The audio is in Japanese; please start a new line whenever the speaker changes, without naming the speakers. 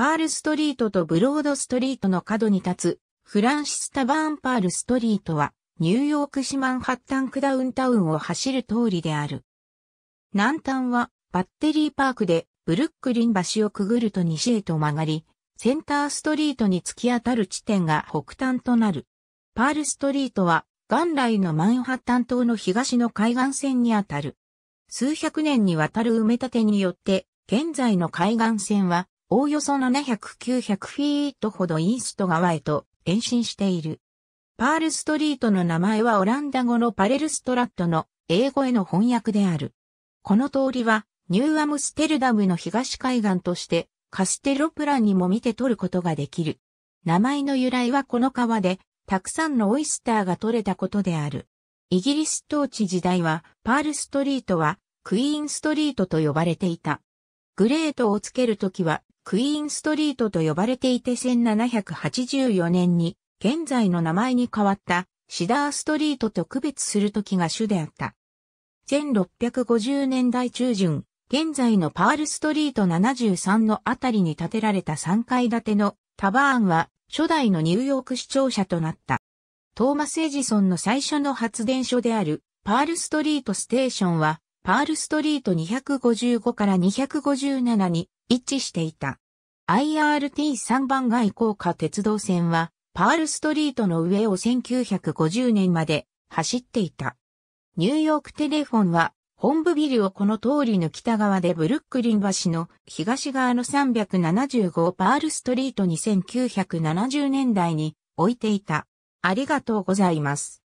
パール
ストリートとブロードストリートの角に立つ、フランシス・タバーン・パールストリートは、ニューヨーク市マンハッタンクダウンタウンを走る通りである。南端は、バッテリーパークで、ブルックリン橋をくぐると西へと曲がり、センターストリートに突き当たる地点が北端となる。パールストリートは、元来のマンハッタン島の東の海岸線にあたる。数百年にわたる埋め立てによって、現在の海岸線はおおよそ700-900フィートほどイースト側へと延伸している。パールストリートの名前はオランダ語のパレルストラットの英語への翻訳である。この通りはニューアムステルダムの東海岸としてカステロプランにも見て取ることができる。名前の由来はこの川でたくさんのオイスターが取れたことである。イギリス統治時代はパールストリートはクイーンストリートと呼ばれていた。グレートをつけるときはクイーンストリートと呼ばれていて1784年に現在の名前に変わったシダーストリートと区別する時が主であった。1650年代中旬、現在のパールストリート73のあたりに建てられた3階建てのタバーンは初代のニューヨーク市庁舎となった。トーマス・エジソンの最初の発電所であるパールストリートステーションはパールストリート255から257に位置していた。IRT3 番街高架鉄道線は、パールストリートの上を1950年まで走っていた。ニューヨークテレフォンは、本部ビルをこの通りの北側でブルックリン橋の東側の375パールストリートに1970年代に置いていた。ありがとうござい
ます。